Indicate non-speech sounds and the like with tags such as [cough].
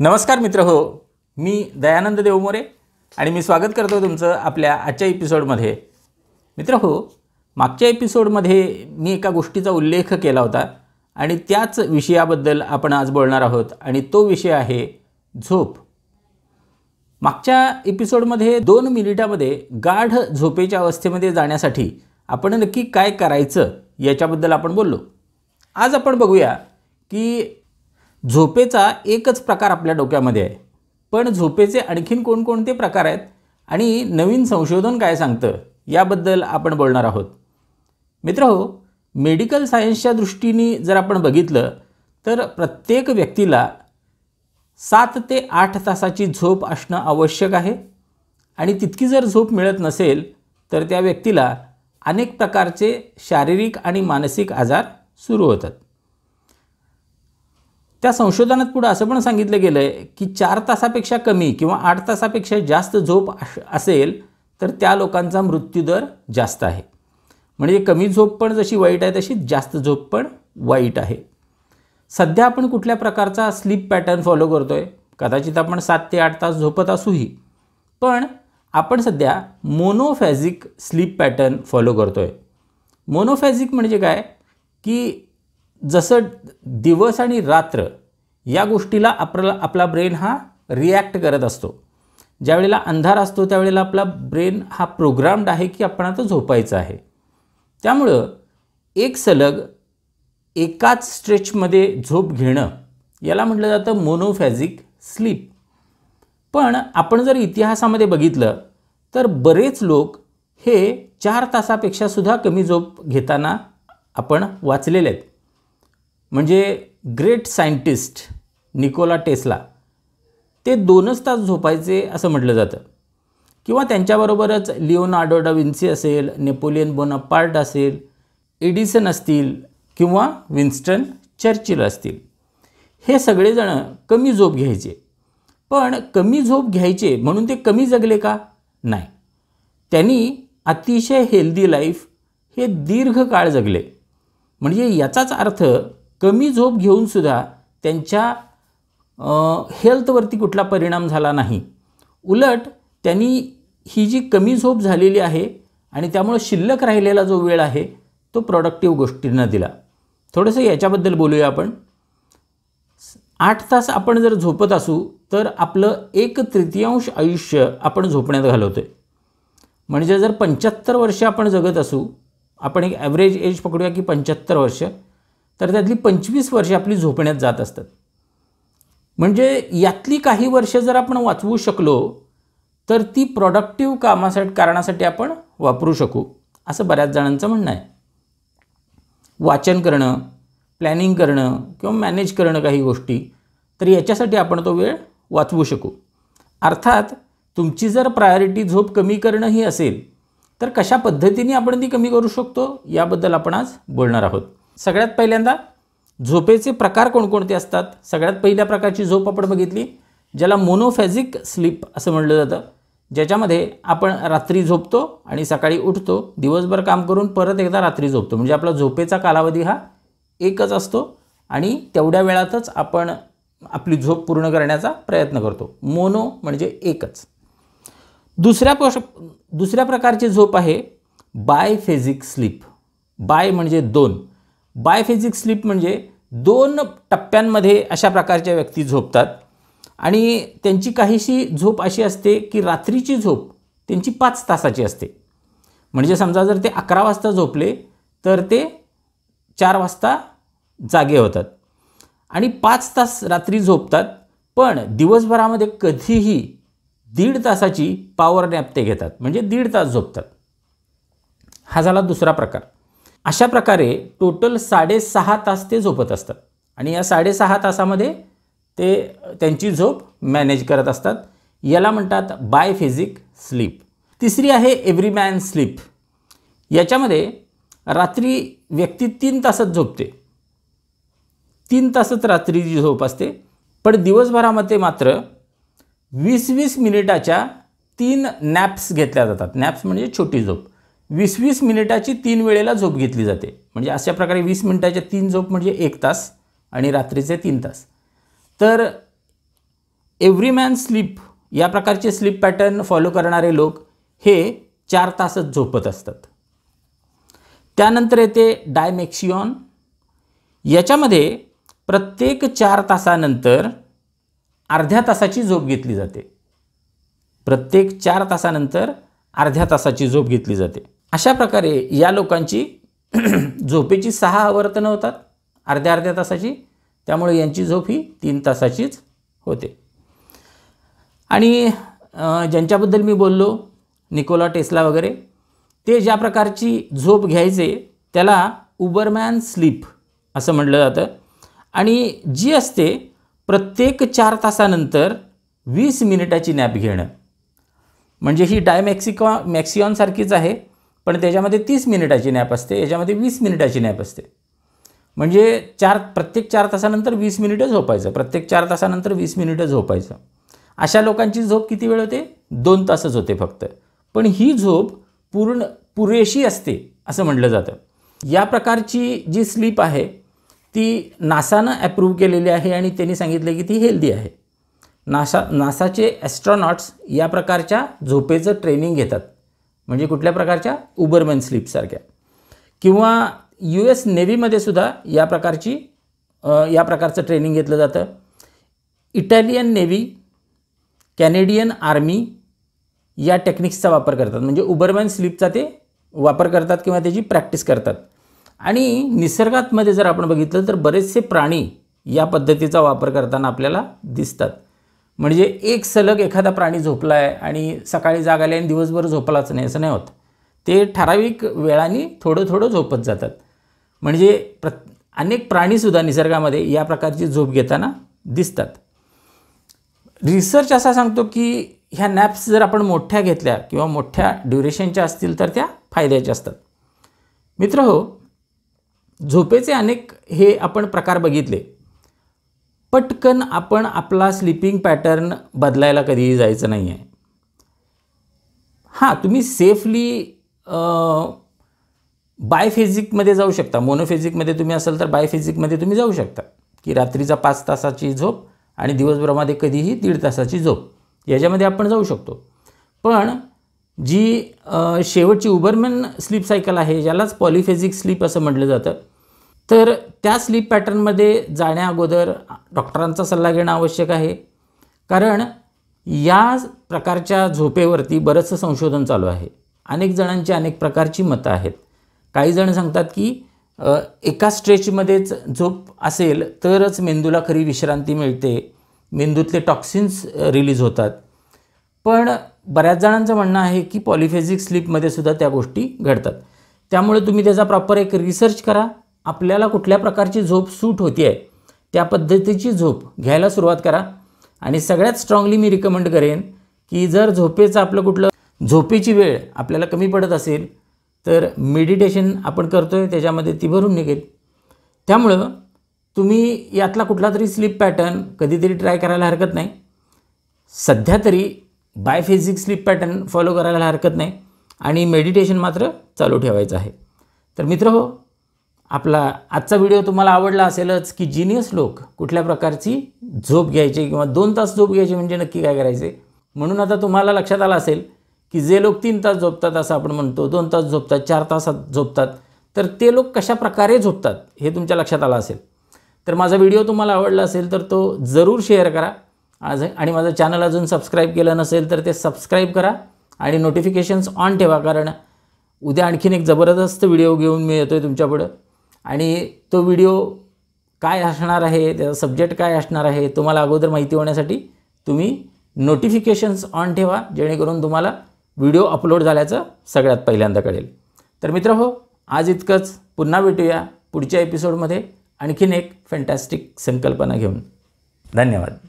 नमस्कार मित्र हो मी दयानंद देवमोरे आणि मी स्वागत करतो तुमचं आपल्या आजच्या एपिसोडमध्ये मित्र हो मागच्या एपिसोडमध्ये मी एका गोष्टीचा उल्लेख केला होता आणि त्याच विषयाबद्दल आपण आज बोलणार आहोत आणि तो विषय आहे झोप मागच्या एपिसोडमध्ये दोन मिनिटामध्ये गाढ झोपेच्या अवस्थेमध्ये जाण्यासाठी आपण नक्की काय करायचं याच्याबद्दल आपण बोललो आज आपण बघूया की झोपेचा एकच प्रकार आपल्या डोक्यामध्ये आहे पण झोपेचे आणखीन कोणकोणते प्रकार आहेत आणि नवीन संशोधन काय सांगतं याबद्दल आपण बोलणार आहोत मित्र हो मेडिकल सायन्सच्या दृष्टीने जर आपण बघितलं तर प्रत्येक व्यक्तीला सात ते आठ तासाची झोप असणं आवश्यक आहे आणि तितकी जर झोप मिळत नसेल तर त्या व्यक्तीला अनेक प्रकारचे शारीरिक आणि मानसिक आजार सुरू होतात त्या संशोधनात पुढं असं पण सांगितलं गेलं आहे की चार तासापेक्षा कमी किंवा आठ तासापेक्षा जास्त झोप असेल तर त्या लोकांचा मृत्यूदर जास्त आहे म्हणजे कमी झोप पण जशी वाईट आहे तशी जास्त झोप पण वाईट आहे सध्या आपण कुठल्या प्रकारचा स्लीप पॅटर्न फॉलो करतो आहे कदाचित आपण सात ते आठ तास झोपत असूही पण आपण सध्या मोनोफॅझिक स्लीप पॅटर्न फॉलो करतो आहे मोनोफॅझिक म्हणजे काय की जसं दिवस आणि रात्र या गोष्टीला आपला आपला ब्रेन हा रिॲक्ट करत असतो ज्यावेळेला अंधार असतो त्यावेळेला आपला ब्रेन हा प्रोग्रामड आहे की आपण आता झोपायचं आहे त्यामुळं एक सलग एकाच स्ट्रेचमध्ये झोप घेणं याला म्हटलं जातं मोनोफॅझिक स्लीप पण आपण जर इतिहासामध्ये बघितलं तर बरेच लोक हे चार तासापेक्षासुद्धा सुद्धा कमी झोप घेताना आपण वाचलेले आहेत म्हणजे ग्रेट सायंटिस्ट निकोला टेस्ला ते दोनच तास झोपायचे असं म्हटलं जातं किंवा त्यांच्याबरोबरच लिओनार्डो डा विन्सी असेल नेपोलियन बोनापार्ट असेल एडिसन असतील किंवा विन्स्टन चर्चिल असतील हे सगळेजणं कमी झोप घ्यायचे पण कमी झोप घ्यायचे म्हणून ते कमी जगले का नाही त्यांनी अतिशय हेल्दी लाईफ हे दीर्घकाळ जगले म्हणजे याचाच अर्थ कमी झोप घेऊनसुद्धा त्यांच्या हेल्थवरती कुठला परिणाम झाला नाही उलट त्यांनी ही जी कमी झोप झालेली आहे आणि त्यामुळं शिल्लक राहिलेला जो वेळ आहे तो प्रोडक्टिव्ह गोष्टींना दिला थोडंसं याच्याबद्दल बोलूया आपण आठ तास आपण जर झोपत असू तर आपलं एक तृतीयांश आयुष्य आपण झोपण्यात घालवतो आहे म्हणजे जर पंच्याहत्तर वर्ष आपण जगत असू आपण एक ॲव्हरेज एज पकडूया की पंच्याहत्तर वर्ष तर त्यातली पंचवीस वर्षे आपली झोपण्यात जात असतात म्हणजे यातली काही वर्षे जर आपण वाचवू शकलो तर ती प्रॉडक्टिव्ह कामासाठी कारणासाठी आपण वापरू शकू असं बऱ्याच जणांचं म्हणणं आहे वाचन करणं प्लॅनिंग करणं किंवा मॅनेज करणं काही गोष्टी तर याच्यासाठी आपण तो वेळ वाचवू शकू अर्थात तुमची जर प्रायोरिटी झोप कमी करणं ही असेल तर कशा पद्धतीने आपण ती कमी करू शकतो याबद्दल आपण आज बोलणार आहोत सगळ्यात पहिल्यांदा झोपेचे प्रकार कोणकोणते असतात सगळ्यात पहिल्या प्रकारची झोप आपण बघितली ज्याला मोनोफॅझिक स्लीप असं म्हटलं जातं ज्याच्यामध्ये आपण रात्री झोपतो आणि सकाळी उठतो दिवसभर काम करून परत एकदा रात्री झोपतो म्हणजे आपला झोपेचा कालावधी हा एकच असतो आणि तेवढ्या वेळातच आपण आपली झोप पूर्ण करण्याचा प्रयत्न करतो मोनो म्हणजे एकच दुसऱ्या पोष दुसऱ्या प्रकारची झोप आहे बायफेझिक स्लीप बाय म्हणजे दोन बायफेजिक स्लीप म्हणजे दोन टप्प्यांमध्ये अशा प्रकारच्या व्यक्ती झोपतात आणि त्यांची काहीशी झोप अशी असते की रात्रीची झोप त्यांची पाच तासाची असते म्हणजे समजा जर ते अकरा वाजता झोपले तर ते चार वाजता जागे होतात आणि पाच तास रात्री झोपतात पण दिवसभरामध्ये कधीही दीड तासाची पॉवर नॅप ते घेतात म्हणजे दीड तास झोपतात हा झाला दुसरा प्रकार अशा प्रकारे टोटल साडेसहा तास ते झोपत असतात आणि या साडेसहा तासामध्ये ते त्यांची झोप मॅनेज करत असतात याला म्हणतात बाय बायफिजिक स्लीप तिसरी आहे मॅन स्लीप याच्यामध्ये रात्री व्यक्ती तीन तासात झोपते तीन तासात रात्री झोप असते पण दिवसभरामध्ये मात्र वीस वीस मिनिटाच्या तीन नॅप्स घेतल्या जातात नॅप्स म्हणजे छोटी झोप वीस वीस मिनिटाची तीन वेळेला झोप घेतली जाते म्हणजे अशा प्रकारे वीस मिनिटाच्या तीन झोप म्हणजे एक तास आणि रात्रीचे तीन तास तर एव्हरी मॅन स्लीप या प्रकारचे स्लीप पॅटर्न फॉलो करणारे लोक हे चार तासच झोपत असतात त्यानंतर येते डायमेक्सियन याच्यामध्ये प्रत्येक चार तासानंतर अर्ध्या तासाची झोप घेतली जाते प्रत्येक चार तासानंतर अर्ध्या तासाची झोप घेतली जाते अशा प्रकारे या लोकांची [clears throat] झोपेची सहा आवर्तनं होतात अर्ध्या अर्ध्या तासाची त्यामुळे यांची झोप ही तीन तासाचीच होते आणि ज्यांच्याबद्दल मी बोललो निकोला टेस्ला वगैरे ते ज्या प्रकारची झोप घ्यायचे त्याला उबरमॅन स्लीप असं म्हटलं जातं आणि जी असते प्रत्येक चार तासानंतर वीस मिनिटाची नॅप घेणं म्हणजे ही डायमॅक्सिकॉ मॅक्सिऑनसारखीच आहे पण त्याच्यामध्ये तीस मिनिटाची नॅप असते याच्यामध्ये वीस मिनिटाची नॅप असते म्हणजे चार प्रत्येक चार तासानंतर वीस मिनिटं झोपायचं प्रत्येक चार तासानंतर वीस मिनिटं झोपायचं अशा लोकांची झोप किती वेळ होते दोन तासच होते फक्त पण ही झोप पूर्ण पुरेशी असते असं म्हटलं जातं या प्रकारची जी स्लीप आहे ती नासानं ॲप्रूव्ह केलेली आहे आणि त्यांनी सांगितलं की ती हेल्दी आहे नासा नासाचे ॲस्ट्रॉनॉट्स या प्रकारच्या झोपेचं ट्रेनिंग घेतात म्हणजे कुठल्या प्रकारच्या उबरमेन स्लिपसारख्या किंवा यू एस नेव्हीमध्ये सुद्धा या प्रकारची या प्रकारचं ट्रेनिंग घेतलं जातं इटालियन नेव्ही कॅनेडियन आर्मी या टेक्निक्सचा वापर करतात म्हणजे उबरमॅन स्लिपचा ते वापर करतात किंवा त्याची प्रॅक्टिस करतात आणि निसर्गातमध्ये जर आपण बघितलं तर बरेचसे प्राणी या पद्धतीचा वापर करताना आपल्याला दिसतात म्हणजे एक सलग एखादा प्राणी झोपला आहे आणि सकाळी जाग आली आणि दिवसभर झोपलाच नाही असं नाही होत ते ठराविक वेळाने थोडं थोडं झोपत जातात म्हणजे प्र अनेक प्राणीसुद्धा निसर्गामध्ये या प्रकारची झोप घेताना दिसतात रिसर्च असा सांगतो की ह्या नॅप्स जर आपण मोठ्या घेतल्या किंवा मोठ्या ड्युरेशनच्या असतील तर त्या फायद्याच्या असतात मित्र हो झोपेचे अनेक हे आपण प्रकार बघितले पटकन आपण आपला स्लीपिंग पॅटर्न बदलायला कधीही जायचं नाही आहे हां तुम्ही सेफली बायफेजिकमध्ये जाऊ शकता मोनोफेजिकमध्ये तुम्ही असाल तर बायफेजिकमध्ये तुम्ही जाऊ शकता की रात्रीचा पाच तासाची झोप आणि दिवसभरामध्ये कधीही दीड तासाची झोप याच्यामध्ये आपण जाऊ शकतो पण जी शेवटची उबरमॅन स्लीप सायकल आहे ज्यालाच पॉलिफेजिक स्लीप असं म्हटलं जातं तर त्या स्लीप पॅटर्नमध्ये जाण्याअगोदर डॉक्टरांचा सल्ला घेणं आवश्यक आहे कारण या प्रकारच्या झोपेवरती बरंचसं संशोधन चालू आहे अनेक जणांची अनेक प्रकारची मतं आहेत काही जण सांगतात की एका स्ट्रेचमध्येच झोप असेल तरच मेंदूला खरी विश्रांती मिळते मेंदूतले टॉक्सिन्स रिलीज होतात पण बऱ्याच जणांचं म्हणणं आहे की पॉलिफेजिक स्लीपमध्ये सुद्धा त्या गोष्टी घडतात त्यामुळे तुम्ही त्याचा प्रॉपर एक रिसर्च करा आपल्याला कुठल्या प्रकारची झोप सूट होती आहे त्या पद्धतीची झोप घ्यायला सुरुवात करा आणि सगळ्यात स्ट्रॉंगली मी रिकमेंड करेन की जर झोपेचं आपलं कुठलं झोपेची वेळ आपल्याला कमी पडत असेल तर मेडिटेशन आपण करतो आहे त्याच्यामध्ये ती भरून निघेल त्यामुळं तुम्ही यातला कुठला तरी स्लीप पॅटर्न कधीतरी ट्राय करायला हरकत नाही सध्या तरी बायफिजिक स्लीप पॅटर्न फॉलो करायला हरकत नाही आणि मेडिटेशन मात्र चालू ठेवायचं आहे तर मित्र हो आपला आजचा व्हिडिओ तुम्हाला आवडला असेलच की जिनियस लोक कुठल्या प्रकारची झोप घ्यायची किंवा दोन तास झोप घ्यायची म्हणजे नक्की काय करायचे म्हणून आता तुम्हाला लक्षात आलं असेल की जे लोक तीन तास झोपतात असं आपण म्हणतो दोन तास झोपतात चार तासात झोपतात तर ते लोक कशा प्रकारे झोपतात हे तुमच्या लक्षात आलं असेल तर माझा व्हिडिओ तुम्हाला आवडला असेल तर तो जरूर शेअर करा आज आणि माझं चॅनल अजून सबस्क्राईब केलं नसेल तर ते सबस्क्राईब करा आणि नोटिफिकेशन्स ऑन ठेवा कारण उद्या आणखीन एक जबरदस्त व्हिडिओ घेऊन मी येतो आहे तुमच्यापुढं आणि तो व्हिडिओ काय असणार आहे त्याचा सब्जेक्ट काय असणार आहे तुम्हाला अगोदर माहिती होण्यासाठी तुम्ही नोटिफिकेशन्स ऑन ठेवा जेणेकरून तुम्हाला व्हिडिओ अपलोड झाल्याचं सगळ्यात पहिल्यांदा कळेल तर मित्र हो आज इतकंच पुन्हा भेटूया पुढच्या एपिसोडमध्ये आणखीन एक फॅन्टॅस्टिक संकल्पना घेऊन धन्यवाद